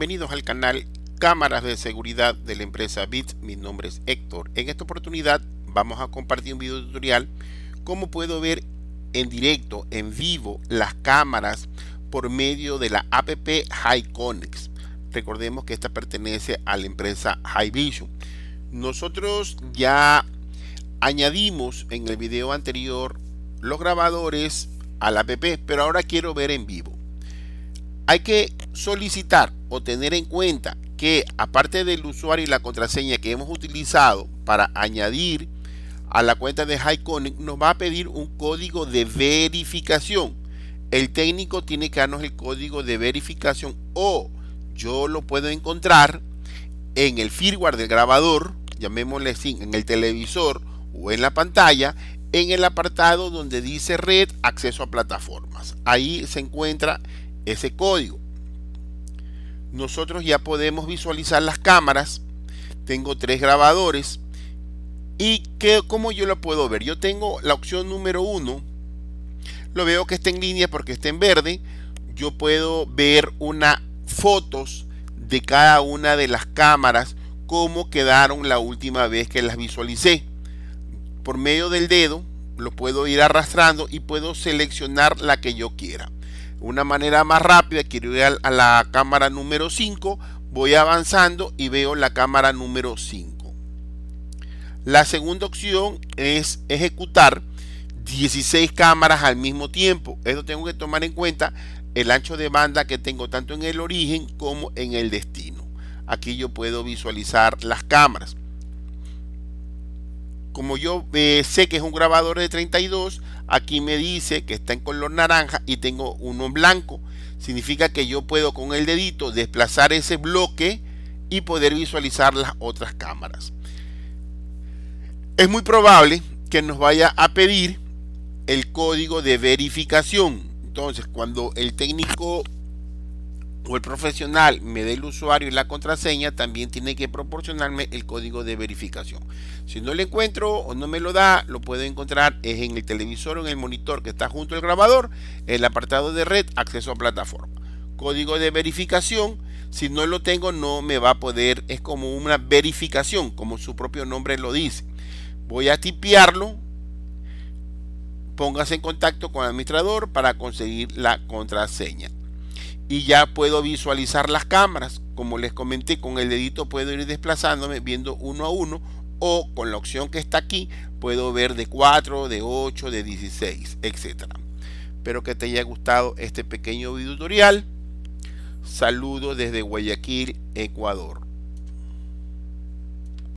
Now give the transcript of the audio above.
Bienvenidos al canal Cámaras de Seguridad de la empresa BITS. Mi nombre es Héctor. En esta oportunidad vamos a compartir un video tutorial cómo puedo ver en directo, en vivo, las cámaras por medio de la app Hiconix. Recordemos que esta pertenece a la empresa Hivision. Nosotros ya añadimos en el video anterior los grabadores a la app, pero ahora quiero ver en vivo. Hay que solicitar o tener en cuenta que aparte del usuario y la contraseña que hemos utilizado para añadir a la cuenta de Hyconic nos va a pedir un código de verificación. El técnico tiene que darnos el código de verificación o yo lo puedo encontrar en el firmware del grabador, llamémosle así, en el televisor o en la pantalla, en el apartado donde dice red, acceso a plataformas. Ahí se encuentra ese código nosotros ya podemos visualizar las cámaras. Tengo tres grabadores. ¿Y que cómo yo lo puedo ver? Yo tengo la opción número uno. Lo veo que está en línea porque está en verde. Yo puedo ver una fotos de cada una de las cámaras, cómo quedaron la última vez que las visualicé. Por medio del dedo lo puedo ir arrastrando y puedo seleccionar la que yo quiera una manera más rápida, quiero ir a la cámara número 5, voy avanzando y veo la cámara número 5. La segunda opción es ejecutar 16 cámaras al mismo tiempo. Esto tengo que tomar en cuenta el ancho de banda que tengo tanto en el origen como en el destino. Aquí yo puedo visualizar las cámaras como yo eh, sé que es un grabador de 32, aquí me dice que está en color naranja y tengo uno en blanco. Significa que yo puedo con el dedito desplazar ese bloque y poder visualizar las otras cámaras. Es muy probable que nos vaya a pedir el código de verificación. Entonces, cuando el técnico o el profesional me dé el usuario y la contraseña, también tiene que proporcionarme el código de verificación. Si no lo encuentro o no me lo da, lo puedo encontrar es en el televisor o en el monitor que está junto al grabador, el apartado de red, acceso a plataforma. Código de verificación, si no lo tengo no me va a poder, es como una verificación, como su propio nombre lo dice. Voy a tipearlo, póngase en contacto con el administrador para conseguir la contraseña y ya puedo visualizar las cámaras. Como les comenté, con el dedito puedo ir desplazándome viendo uno a uno o con la opción que está aquí puedo ver de 4, de 8, de 16, etc. Espero que te haya gustado este pequeño video tutorial. Saludos desde Guayaquil, Ecuador.